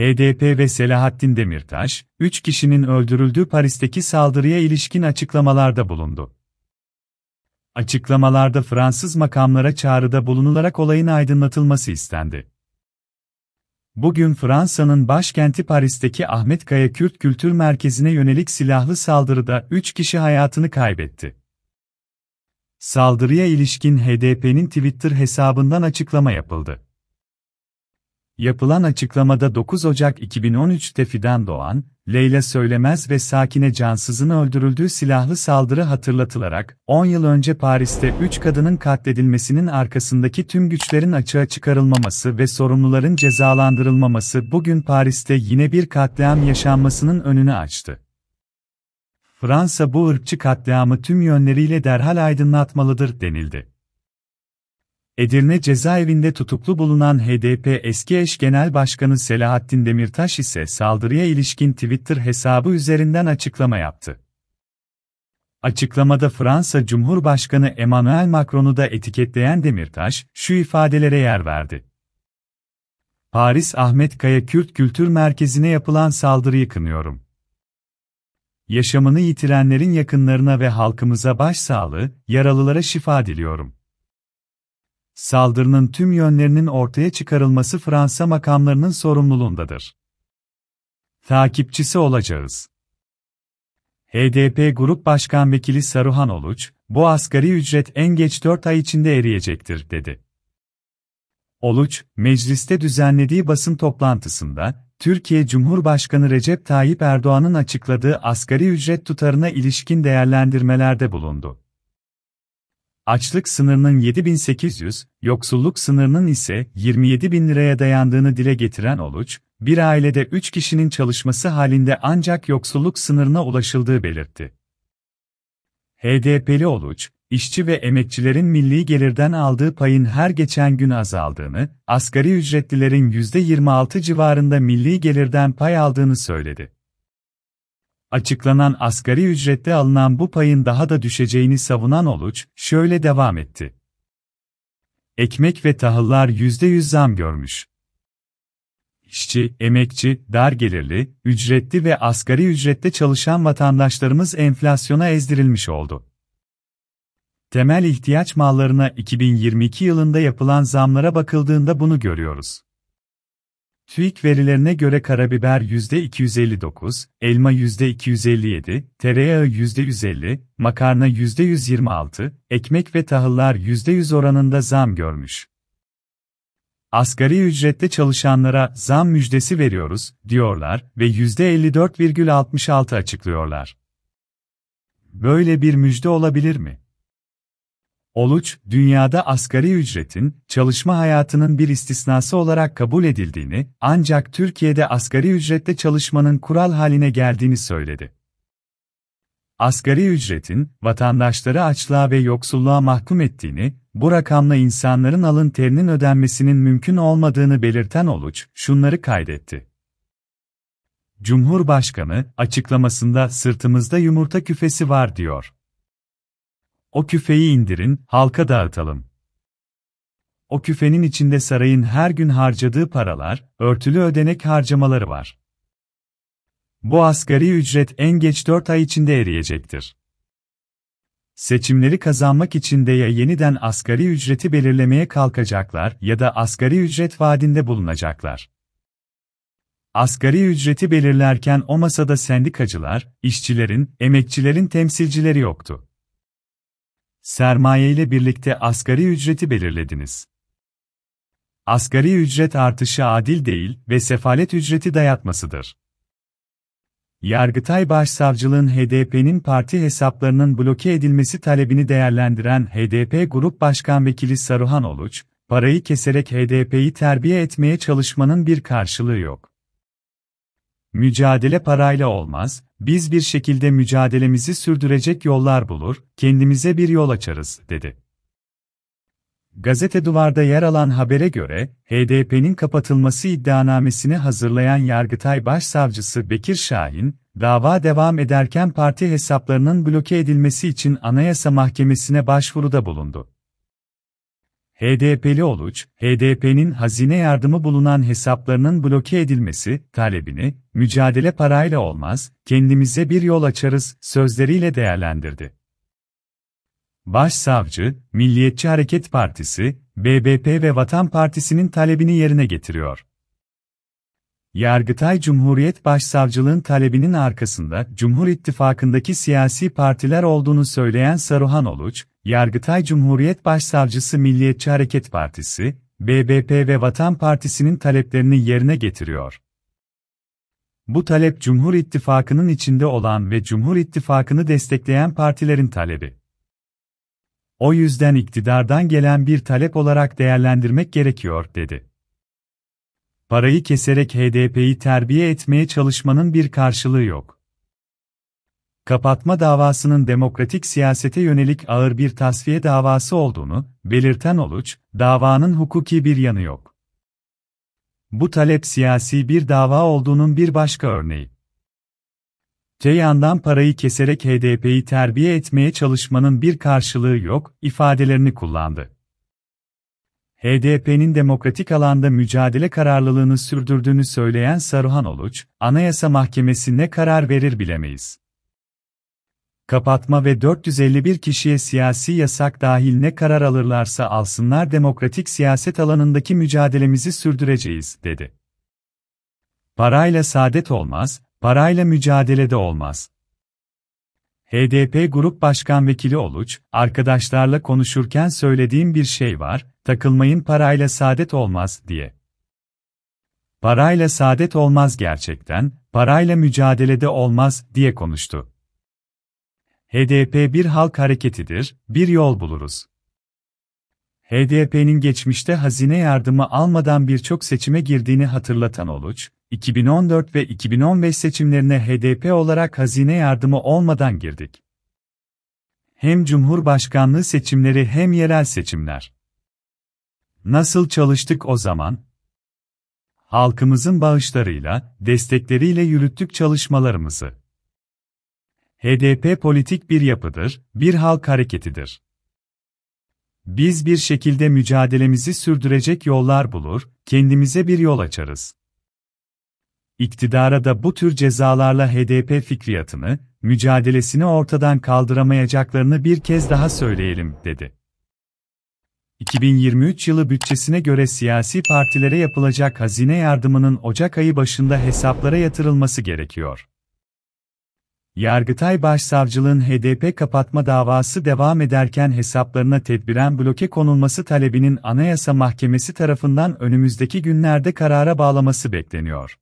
HDP e ve Selahattin Demirtaş, 3 kişinin öldürüldüğü Paris'teki saldırıya ilişkin açıklamalarda bulundu. Açıklamalarda Fransız makamlara çağrıda bulunularak olayın aydınlatılması istendi. Bugün Fransa'nın başkenti Paris'teki Ahmet Kaya Kürt Kültür Merkezi'ne yönelik silahlı saldırıda 3 kişi hayatını kaybetti. Saldırıya ilişkin HDP'nin Twitter hesabından açıklama yapıldı. Yapılan açıklamada 9 Ocak 2013'te Fidan Doğan, Leyla Söylemez ve Sakine Cansız'ın öldürüldüğü silahlı saldırı hatırlatılarak, 10 yıl önce Paris'te 3 kadının katledilmesinin arkasındaki tüm güçlerin açığa çıkarılmaması ve sorumluların cezalandırılmaması bugün Paris'te yine bir katliam yaşanmasının önünü açtı. Fransa bu ırkçı katliamı tüm yönleriyle derhal aydınlatmalıdır denildi. Edirne cezaevinde tutuklu bulunan HDP eski eş genel başkanı Selahattin Demirtaş ise saldırıya ilişkin Twitter hesabı üzerinden açıklama yaptı. Açıklamada Fransa Cumhurbaşkanı Emmanuel Macron'u da etiketleyen Demirtaş, şu ifadelere yer verdi. Paris Ahmet Kaya Kürt Kültür Merkezi'ne yapılan saldırıyı kınıyorum. Yaşamını yitirenlerin yakınlarına ve halkımıza başsağlığı, yaralılara şifa diliyorum. Saldırının tüm yönlerinin ortaya çıkarılması Fransa makamlarının sorumluluğundadır. Takipçisi olacağız. HDP Grup Başkan Vekili Saruhan Oluç, bu asgari ücret en geç 4 ay içinde eriyecektir, dedi. Oluç, mecliste düzenlediği basın toplantısında, Türkiye Cumhurbaşkanı Recep Tayyip Erdoğan'ın açıkladığı asgari ücret tutarına ilişkin değerlendirmelerde bulundu açlık sınırının 7800, yoksulluk sınırının ise 27000 liraya dayandığını dile getiren Oluç, bir ailede 3 kişinin çalışması halinde ancak yoksulluk sınırına ulaşıldığı belirtti. HDP'li Oluç, işçi ve emekçilerin milli gelirden aldığı payın her geçen gün azaldığını, asgari ücretlilerin %26 civarında milli gelirden pay aldığını söyledi açıklanan asgari ücrette alınan bu payın daha da düşeceğini savunan Oluç, şöyle devam etti. Ekmek ve tahıllar %100 zam görmüş. İşçi, emekçi, dar gelirli, ücretli ve asgari ücrette çalışan vatandaşlarımız enflasyona ezdirilmiş oldu. Temel ihtiyaç mallarına 2022 yılında yapılan zamlara bakıldığında bunu görüyoruz. TÜİK verilerine göre karabiber %259, elma %257, tereyağı %150, makarna %126, ekmek ve tahıllar %100 oranında zam görmüş. Asgari ücrette çalışanlara zam müjdesi veriyoruz, diyorlar ve %54,66 açıklıyorlar. Böyle bir müjde olabilir mi? Oluç, dünyada asgari ücretin, çalışma hayatının bir istisnası olarak kabul edildiğini, ancak Türkiye'de asgari ücretle çalışmanın kural haline geldiğini söyledi. Asgari ücretin, vatandaşları açlığa ve yoksulluğa mahkum ettiğini, bu rakamla insanların alın terinin ödenmesinin mümkün olmadığını belirten Oluç, şunları kaydetti. Cumhurbaşkanı, açıklamasında sırtımızda yumurta küfesi var diyor. O küfeyi indirin, halka dağıtalım. O küfenin içinde sarayın her gün harcadığı paralar, örtülü ödenek harcamaları var. Bu asgari ücret en geç 4 ay içinde eriyecektir. Seçimleri kazanmak için de ya yeniden asgari ücreti belirlemeye kalkacaklar ya da asgari ücret vaadinde bulunacaklar. Asgari ücreti belirlerken o masada sendikacılar, işçilerin, emekçilerin temsilcileri yoktu. Sermaye ile birlikte asgari ücreti belirlediniz. Asgari ücret artışı adil değil ve sefalet ücreti dayatmasıdır. Yargıtay Başsavcılığın HDP'nin parti hesaplarının bloke edilmesi talebini değerlendiren HDP Grup Başkan Vekili Saruhan Oluç, parayı keserek HDP'yi terbiye etmeye çalışmanın bir karşılığı yok. Mücadele parayla olmaz, biz bir şekilde mücadelemizi sürdürecek yollar bulur, kendimize bir yol açarız, dedi. Gazete Duvar'da yer alan habere göre, HDP'nin kapatılması iddianamesini hazırlayan Yargıtay Başsavcısı Bekir Şahin, dava devam ederken parti hesaplarının bloke edilmesi için Anayasa Mahkemesi'ne başvuruda bulundu. HDP'li Oluç, HDP'nin hazine yardımı bulunan hesaplarının bloke edilmesi talebini, mücadele parayla olmaz, kendimize bir yol açarız sözleriyle değerlendirdi. Başsavcı, Milliyetçi Hareket Partisi, BBP ve Vatan Partisi'nin talebini yerine getiriyor. Yargıtay Cumhuriyet Başsavcılığın talebinin arkasında Cumhur İttifakı'ndaki siyasi partiler olduğunu söyleyen Saruhan Oluç, Yargıtay Cumhuriyet Başsavcısı Milliyetçi Hareket Partisi, BBP ve Vatan Partisi'nin taleplerini yerine getiriyor. Bu talep Cumhur İttifakı'nın içinde olan ve Cumhur İttifakı'nı destekleyen partilerin talebi. O yüzden iktidardan gelen bir talep olarak değerlendirmek gerekiyor, dedi. Parayı keserek HDP'yi terbiye etmeye çalışmanın bir karşılığı yok kapatma davasının demokratik siyasete yönelik ağır bir tasfiye davası olduğunu belirten Oluç, davanın hukuki bir yanı yok. Bu talep siyasi bir dava olduğunun bir başka örneği. Ceyhan'dan parayı keserek HDP'yi terbiye etmeye çalışmanın bir karşılığı yok ifadelerini kullandı. HDP'nin demokratik alanda mücadele kararlılığını sürdürdüğünü söyleyen Saruhan Oluç, Anayasa Mahkemesi ne karar verir bilemeyiz kapatma ve 451 kişiye siyasi yasak dahil ne karar alırlarsa alsınlar demokratik siyaset alanındaki mücadelemizi sürdüreceğiz, dedi. Parayla saadet olmaz, parayla mücadele de olmaz. HDP Grup Başkan Vekili Oluç, arkadaşlarla konuşurken söylediğim bir şey var, takılmayın parayla saadet olmaz, diye. Parayla saadet olmaz gerçekten, parayla de olmaz, diye konuştu. HDP bir halk hareketidir, bir yol buluruz. HDP'nin geçmişte hazine yardımı almadan birçok seçime girdiğini hatırlatan Oluç, 2014 ve 2015 seçimlerine HDP olarak hazine yardımı olmadan girdik. Hem Cumhurbaşkanlığı seçimleri hem yerel seçimler. Nasıl çalıştık o zaman? Halkımızın bağışlarıyla, destekleriyle yürüttük çalışmalarımızı. HDP politik bir yapıdır, bir halk hareketidir. Biz bir şekilde mücadelemizi sürdürecek yollar bulur, kendimize bir yol açarız. İktidara da bu tür cezalarla HDP fikriyatını, mücadelesini ortadan kaldıramayacaklarını bir kez daha söyleyelim, dedi. 2023 yılı bütçesine göre siyasi partilere yapılacak hazine yardımının Ocak ayı başında hesaplara yatırılması gerekiyor. Yargıtay Başsavcılığın HDP kapatma davası devam ederken hesaplarına tedbiren bloke konulması talebinin Anayasa Mahkemesi tarafından önümüzdeki günlerde karara bağlaması bekleniyor.